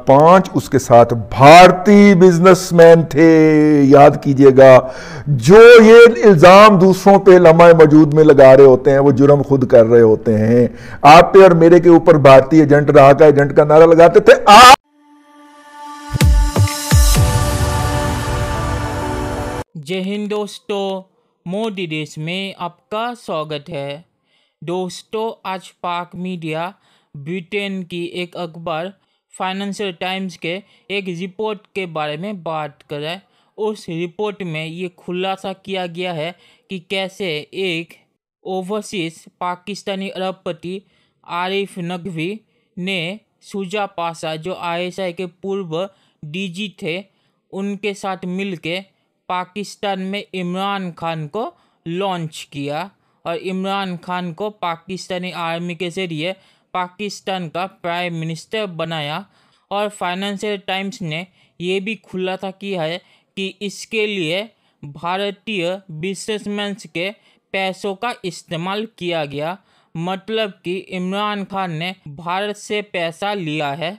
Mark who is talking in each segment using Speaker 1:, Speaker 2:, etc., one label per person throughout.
Speaker 1: पांच उसके साथ भारतीय बिजनेसमैन थे याद कीजिएगा जो ये इल्ज़ाम दूसरों पे लम्हा मौजूद में लगा रहे होते हैं वो जुर्म खुद कर रहे होते हैं आप पे और मेरे के ऊपर भारतीय एजेंट रहा का एजेंट का नारा लगाते थे आप
Speaker 2: जय हिंद दोस्तों मोदी देश में आपका स्वागत है दोस्तों आज पाक मीडिया ब्रिटेन की एक अखबार फाइनेंशियल टाइम्स के एक रिपोर्ट के बारे में बात करें उस रिपोर्ट में ये खुलासा किया गया है कि कैसे एक ओवरसीज पाकिस्तानी अरबपति आरिफ नकवी ने सुजा पासा जो आईएसआई के पूर्व डीजी थे उनके साथ मिलके पाकिस्तान में इमरान खान को लॉन्च किया और इमरान खान को पाकिस्तानी आर्मी के जरिए पाकिस्तान का प्राइम मिनिस्टर बनाया और फाइनेंशियल टाइम्स ने यह भी खुलासा किया है कि इसके लिए भारतीय बिजनेसमैन के पैसों का इस्तेमाल किया गया मतलब कि इमरान खान ने भारत से पैसा लिया है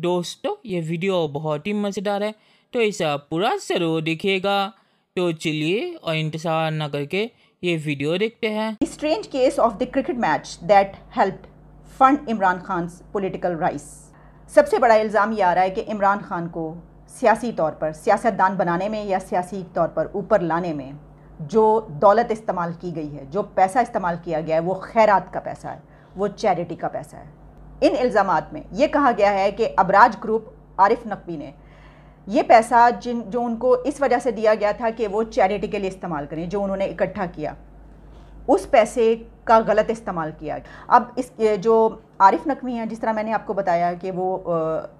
Speaker 2: दोस्तों ये वीडियो बहुत ही मज़ेदार है तो इसे आप पूरा जरूर देखिएगा तो चलिए और इंतजार न करके ये वीडियो देखते हैं
Speaker 3: strange case of the cricket match that helped fund Imran Khan political rise सबसे बड़ा इल्ज़ाम ये आ रहा है कि इमरान खान को सियासी तौर पर सियासतदान बनाने में या सियासी तौर पर ऊपर लाने में जो दौलत इस्तेमाल की गई है जो पैसा इस्तेमाल किया गया है वो खैरात का पैसा है वो चैरिटी का पैसा है इन इल्ज़ाम में ये कहा गया है कि अबराज ग्रुप आरिफ नकवी ने ये पैसा जिन जो उनको इस वजह से दिया गया था कि वो चैरिटी के लिए इस्तेमाल करें जो उन्होंने इकट्ठा किया उस पैसे का गलत इस्तेमाल किया अब इस जो आरिफ नकवी हैं जिस तरह मैंने आपको बताया कि वो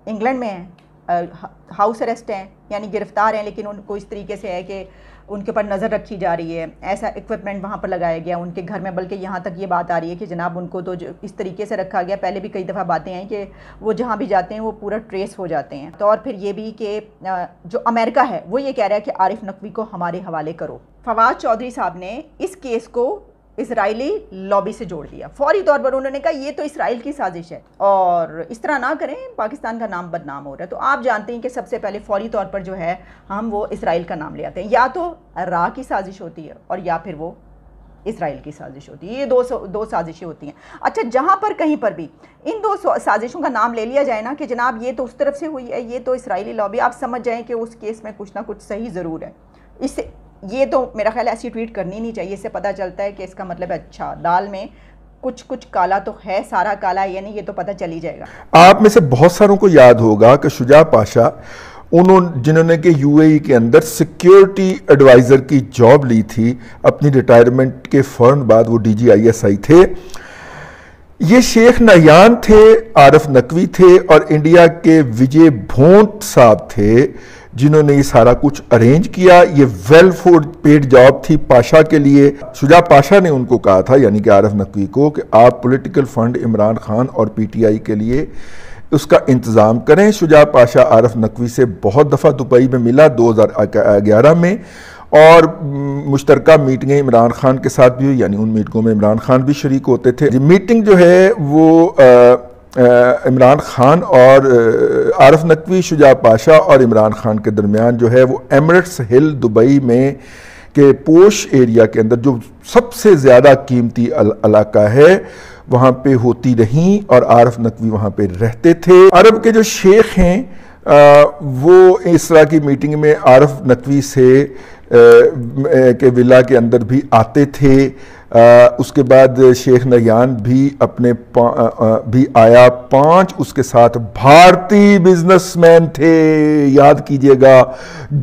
Speaker 3: इंग्लैंड में हैं हाउस अरेस्ट हैं यानी गिरफ़्तार हैं लेकिन उनको इस तरीके से है कि उनके ऊपर नज़र रखी जा रही है ऐसा इक्विपमेंट वहाँ पर लगाया गया उनके घर में बल्कि यहाँ तक ये बात आ रही है कि जनाब उनको तो इस तरीके से रखा गया पहले भी कई दफ़ा बातें आई कि वो जहाँ भी जाते हैं वो पूरा ट्रेस हो जाते हैं तो और फिर ये भी कि जो अमेरिका है वो ये कह रहा है कि आरिफ नकवी को हमारे हवाले करो फवाद चौधरी साहब ने इस केस को इसराइली लॉबी से जोड़ दिया फौरी तौर पर उन्होंने कहा ये तो इसराइल की साजिश है और इस तरह ना करें पाकिस्तान का नाम बदनाम हो रहा है तो आप जानते हैं कि सबसे पहले फौरी तौर पर जो है हम वो इसराइल का नाम ले आते हैं या तो रा की साजिश होती है और या फिर वो इसराइल की साजिश होती है ये दो दो साजिशें होती हैं अच्छा जहाँ पर कहीं पर भी इन दो साजिशों का नाम ले लिया जाए ना कि जनाब ये तो उस तरफ से हुई है ये तो इसराइली लॉबी आप समझ जाएँ कि उस केस में कुछ ना कुछ सही ज़रूर है इससे ये तो मेरा ख्याल ऐसी ट्वीट करनी नहीं चाहिए इससे पता चलता है कि इसका मतलब अच्छा दाल में कुछ कुछ काला तो है सारा काला यानी ये तो पता चली जाएगा
Speaker 1: आप में से बहुत सारों को याद होगा कि शुजा पाशा उन्होंने जिन्होंने कि यूएई e के अंदर सिक्योरिटी एडवाइज़र की जॉब ली थी अपनी रिटायरमेंट के फ़ौरन बाद वो डीजीआईएसआई थे ये शेख नयान थे आरफ नकवी थे और इंडिया के विजय भोंट साहब थे जिन्होंने ये सारा कुछ अरेंज किया ये वेल फोर्ड पेड जॉब थी पाशा के लिए शुजा पाशा ने उनको कहा था यानी कि आरफ नकवी को कि आप पॉलिटिकल फंड इमरान खान और पीटीआई के लिए उसका इंतज़ाम करें शुजा पाशा आरफ नकवी से बहुत दफ़ा दुबई में मिला ग्यारह में और मुश्तर मीटिंगें इमरान खान के साथ भी हुई यानी उन मीटिंगों में इमरान खान भी शरीक होते थे मीटिंग जो है वो आ, इमरान खान और आरफ नकवी शुजा पाशा और इमरान खान के दरमियान जो है वो एमरट्स हिल दुबई में के पोश एरिया के अंदर जो सबसे ज़्यादा कीमती इलाका है वहाँ पे होती रहीं और आरफ नकवी वहाँ पे रहते थे अरब के जो शेख हैं आ, वो इस तरह की मीटिंग में आरफ नकवी से आ, के विला के अंदर भी आते थे आ, उसके बाद शेख नयान भी अपने आ, आ, भी आया पांच उसके साथ भारतीय बिजनेसमैन थे याद कीजिएगा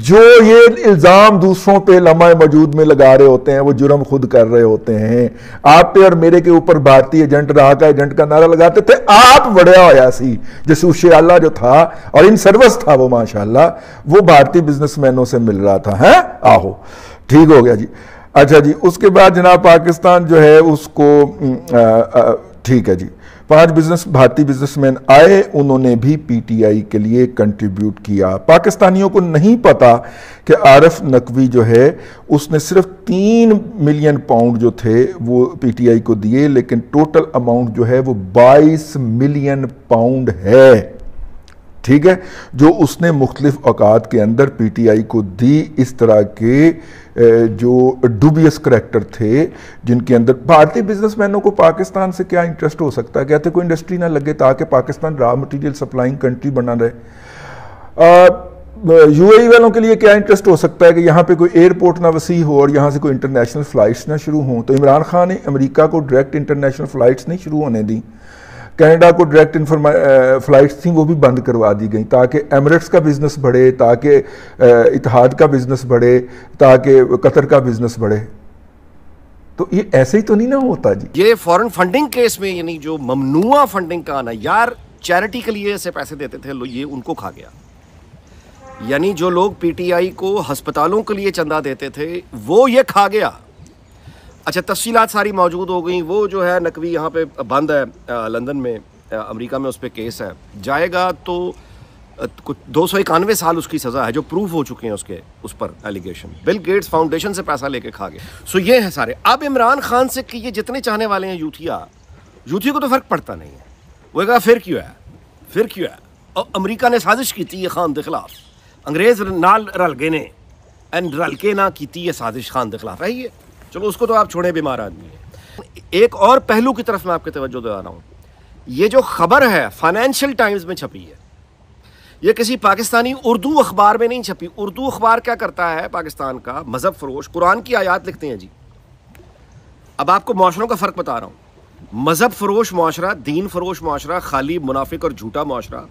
Speaker 1: जो ये इल्ज़ाम दूसरों पे लम्हा मौजूद में लगा रहे होते हैं वो जुर्म खुद कर रहे होते हैं आप पे और मेरे के ऊपर भारतीय एजेंट रहा का एजेंट का नारा लगाते थे आप बड़ा होया सी जसूस अल्लाह जो था और इन सर्वस था वो माशाला वो भारतीय बिजनेस से मिल रहा था हैं आहो ठीक हो गया जी अच्छा जी उसके बाद जनाब पाकिस्तान जो है उसको ठीक है जी पांच बिजनेस भारतीय बिजनेसमैन आए उन्होंने भी पीटीआई के लिए कंट्रीब्यूट किया पाकिस्तानियों को नहीं पता कि आरफ नकवी जो है उसने सिर्फ तीन मिलियन पाउंड जो थे वो पीटीआई को दिए लेकिन टोटल अमाउंट जो है वो बाईस मिलियन पाउंड है ठीक है जो उसने मुख्तलिफ अवकात के अंदर पी टी आई को दी इस तरह के जो डुबियस करेक्टर थे जिनके अंदर भारतीय बिजनेसमैनों को पाकिस्तान से क्या इंटरेस्ट हो सकता है कहते कोई इंडस्ट्री ना लगे ताकि Pakistan raw material supplying country बना रहे यूएई e वालों के लिए क्या इंटरेस्ट हो सकता है कि यहाँ पे कोई एयरपोर्ट ना वसी हो और यहाँ से कोई इंटरनेशनल फ़्लाइट्स ना शुरू हों तो इमरान खान ने अमरीका को डायरेक्ट इंटरनेशनल फ़्लाइट्स नहीं शुरू होने दी कनाडा को डायरेक्ट फ्लाइट्स थी वो भी बंद करवा दी गई ताकि एमरेट्स का बिज़नेस बढ़े ताकि इतिहाद का बिज़नेस बढ़े ताकि कतर का बिज़नेस बढ़े तो ये ऐसे ही तो नहीं ना होता
Speaker 4: जी ये फॉरेन फंडिंग केस में यानी जो ममनुआ फंडिंग का आना यार चैरिटी के लिए ऐसे पैसे देते थे ये उनको खा गया यानी जो लोग पीटीआई को अस्पतालों के लिए चंदा देते थे वो ये खा गया अच्छा तफसीलात सारी मौजूद हो गई वो जो है नकवी यहाँ पे बंद है लंदन में अमेरिका में उस पर केस है जाएगा तो कुछ दो सौ इक्यानवे साल उसकी सज़ा है जो प्रूफ हो चुके हैं उसके उस पर एलिगेशन बिल गेट्स फाउंडेशन से पैसा लेके खा गए सो ये हैं सारे अब इमरान खान से कि ये जितने चाहने वाले हैं यूथिया यूथिया को तो फ़र्क पड़ता नहीं है वो कहा फिर क्यों है फिर क्यों है और अमरीका ने साजिश की थी ये खान के खिलाफ अंग्रेज़ नाल रल गए ने एंड रल के ना की थी ये साजिश खान के खिलाफ है ये चलो उसको तो आप छोड़े बीमार आदमी है एक और पहलू की तरफ मैं आपकी तवज्जो दिला रहा हूँ ये जो खबर है फाइनेंशियल टाइम्स में छपी है ये किसी पाकिस्तानी उर्दू अखबार में नहीं छपी उर्दू अखबार क्या करता है पाकिस्तान का मज़हब फरोश कुरान की आयात लिखते हैं जी अब आपको माशरों का फ़र्क बता रहा हूँ मज़हब फरोश माशरा दीन फरोश माशरा खाली मुनाफिक और झूठा माशरा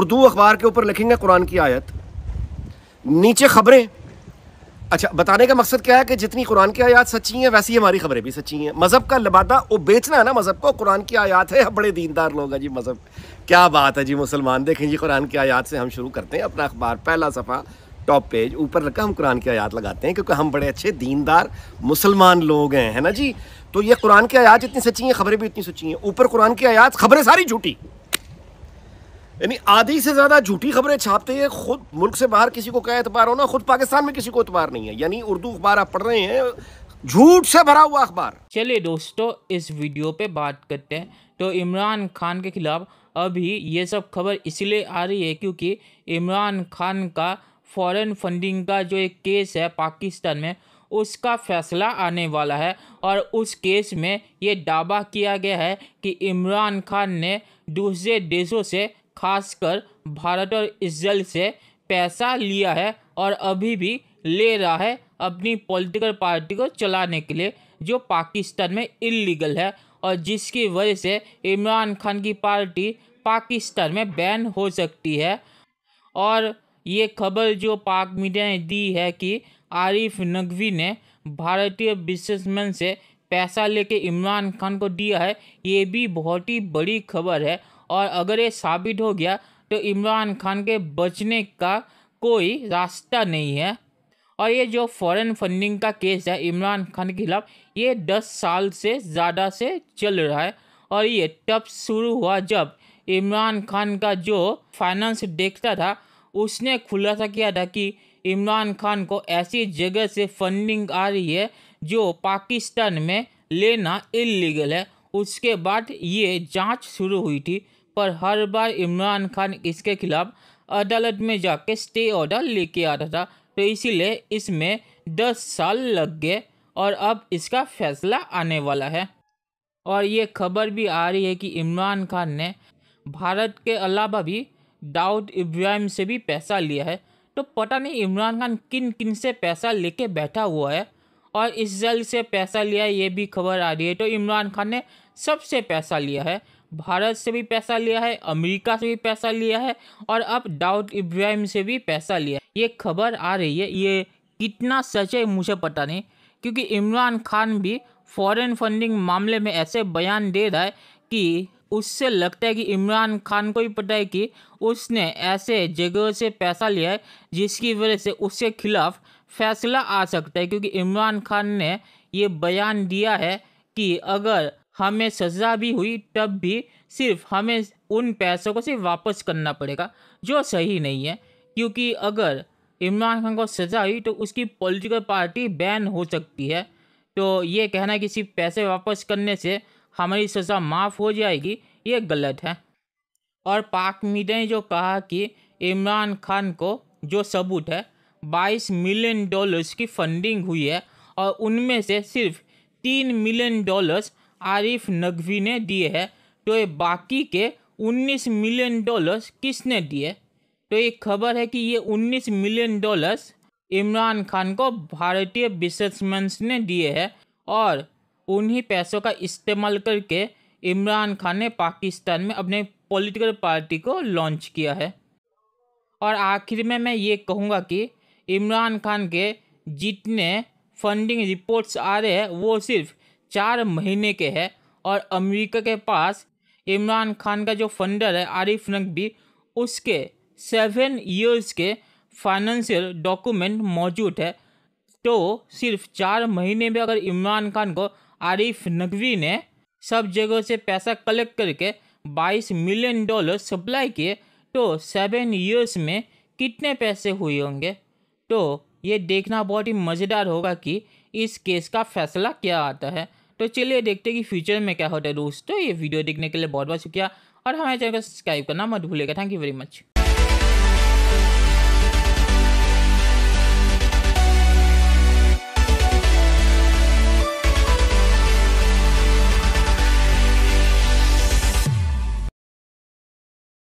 Speaker 4: उर्दू अखबार के ऊपर लिखेंगे कुरान की आयत नीचे खबरें अच्छा बताने का मकसद क्या है कि जितनी कुरान की आयात सच्ची हैं वैसी हमारी खबरें भी सच्ची हैं मज़हब का लबादा वो बेचना है ना मज़हब को कुरान की आयात है बड़े दीनदार लोग हैं जी मज़हब क्या बात है जी मुसलमान देखें जी कुरान की आयात से हम शुरू करते हैं अपना अखबार पहला सफ़ा टॉप पेज ऊपर रखा हम कुरान की आयात लगाते हैं क्योंकि हम बड़े अच्छे दीनदार मुसलमान लोग हैं है ना जी तो ये कुरान की आयात जितनी सच्ची हैं खबरें भी इतनी सच्ची हैं ऊपर कुरान की आयात खबरें सारी झूठी यानी आधी से ज़्यादा झूठी खबरें छापते हैं खुद मुल्क से बाहर किसी को क्या एतबार होना खुद पाकिस्तान में किसी को एतबार नहीं है यानी
Speaker 2: उर्दू अखबार आप पढ़ रहे हैं झूठ से भरा हुआ अखबार चलिए दोस्तों इस वीडियो पे बात करते हैं तो इमरान खान के खिलाफ अभी ये सब खबर इसलिए आ रही है क्योंकि इमरान खान का फॉरेन फंडिंग का जो एक केस है पाकिस्तान में उसका फैसला आने वाला है और उस केस में ये दावा किया गया है कि इमरान खान ने दूसरे देशों से खासकर भारत और इसराइल से पैसा लिया है और अभी भी ले रहा है अपनी पॉलिटिकल पार्टी को चलाने के लिए जो पाकिस्तान में इलीगल है और जिसकी वजह से इमरान खान की पार्टी पाकिस्तान में बैन हो सकती है और ये खबर जो पाक मीडिया ने दी है कि आरिफ नकवी ने भारतीय बिजनेसमैन से पैसा लेके इमरान खान को दिया है ये भी बहुत ही बड़ी खबर है और अगर ये साबित हो गया तो इमरान खान के बचने का कोई रास्ता नहीं है और ये जो फॉरेन फंडिंग का केस है इमरान खान के खिलाफ ये दस साल से ज़्यादा से चल रहा है और ये तब शुरू हुआ जब इमरान खान का जो फाइनेंस देखता था उसने खुलासा किया था कि इमरान खान को ऐसी जगह से फंडिंग आ रही है जो पाकिस्तान में लेना इलीगल है उसके बाद ये जांच शुरू हुई थी पर हर बार इमरान खान इसके खिलाफ अदालत में जाके स्टे ऑर्डर लेके आता था तो इसीलिए इसमें दस साल लग गए और अब इसका फैसला आने वाला है और ये खबर भी आ रही है कि इमरान खान ने भारत के अलावा भी दाऊद इब्राहिम से भी पैसा लिया है तो पता नहीं इमरान खान किन किन से पैसा लेके बैठा हुआ है और इसराइल से पैसा लिया है ये भी खबर आ रही है तो इमरान खान ने सबसे पैसा लिया है भारत से भी पैसा लिया है अमेरिका से भी पैसा लिया है और अब दाऊद इब्राहिम से भी पैसा लिया है ये खबर आ रही है ये कितना सच है मुझे पता नहीं क्योंकि इमरान खान भी फॉरेन फंडिंग मामले में ऐसे बयान दे रहा है कि उससे लगता है कि इमरान खान को भी पता है कि उसने ऐसे जगह से पैसा लिया है जिसकी वजह से उसके खिलाफ फैसला आ सकता है क्योंकि इमरान खान ने ये बयान दिया है कि अगर हमें सज़ा भी हुई तब भी सिर्फ हमें उन पैसों को सिर्फ वापस करना पड़ेगा जो सही नहीं है क्योंकि अगर इमरान खान को सज़ा हुई तो उसकी पॉलिटिकल पार्टी बैन हो सकती है तो ये कहना कि सिर्फ पैसे वापस करने से हमारी सज़ा माफ़ हो जाएगी ये गलत है और पाक मीडिया ने जो कहा कि इमरान खान को जो सबूत है 22 मिलियन डॉलर्स की फंडिंग हुई है और उनमें से सिर्फ तीन मिलियन डॉलर्स आरिफ नकवी ने दिए है तो ये बाकी के 19 मिलियन डॉलर्स किसने दिए तो ये खबर है कि ये 19 मिलियन डॉलर्स इमरान खान को भारतीय बिजनेसमैन ने दिए है और उन्हीं पैसों का इस्तेमाल करके इमरान खान ने पाकिस्तान में अपने पॉलिटिकल पार्टी को लॉन्च किया है और आखिर में मैं ये कहूँगा कि इमरान खान के जितने फंडिंग रिपोर्ट्स आ रहे हैं वो सिर्फ चार महीने के हैं और अमेरिका के पास इमरान खान का जो फंडर है आरिफ नकवी उसके सेवन ईयर्स के फाइनेंशियल डॉक्यूमेंट मौजूद है तो सिर्फ चार महीने में अगर इमरान खान को आरिफ नकवी ने सब जगह से पैसा कलेक्ट करके 22 मिलियन डॉलर सप्लाई किए तो सेवन ईयर्स में कितने पैसे हुए होंगे तो ये देखना बहुत ही मज़ेदार होगा कि इस केस का फैसला क्या आता है तो चलिए देखते हैं कि फ्यूचर में क्या होता है दोस्तों ये वीडियो देखने के लिए बहुत बहुत शुक्रिया और हमारे चैनल को सब्सक्राइब करना मत भूलेगा थैंक यू वेरी मच